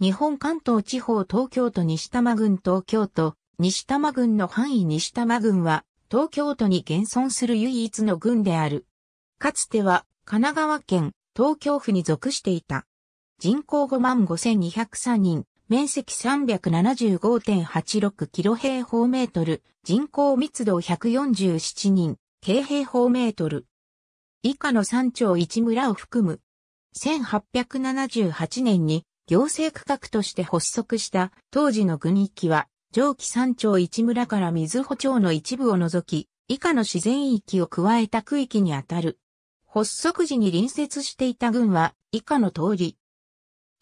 日本関東地方東京都西多摩郡東京都西多摩郡の範囲西多摩郡は東京都に現存する唯一の郡である。かつては神奈川県東京府に属していた。人口5万5203人、面積375.86キロ平方メートル、人口密度147人、京平方メートル。以下の山町1村を含む。1878年に行政区画として発足した当時の軍域は、上記山町一村から水穂町の一部を除き、以下の自然域を加えた区域にあたる。発足時に隣接していた軍は、以下の通り。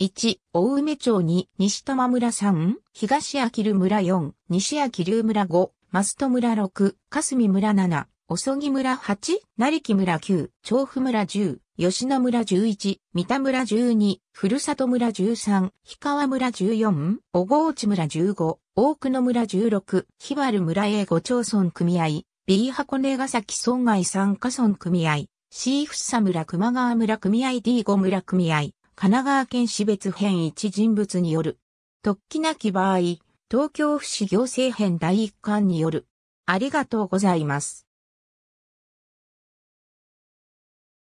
1、大梅町2、西玉村3、東秋留村4、西秋留村5、増戸村6、霞村7、おそぎ村8、成木村9、調布村10、吉野村11、三田村12、ふるさと村13、氷川村14、小河内村15、大久野村16、日原村 A5 町村組合、B 箱根ヶ崎村外参加村組合、C ふさ村熊川村組合 D5 村組合、神奈川県市別編1人物による。突起なき場合、東京府市行政編第1巻による。ありがとうございます。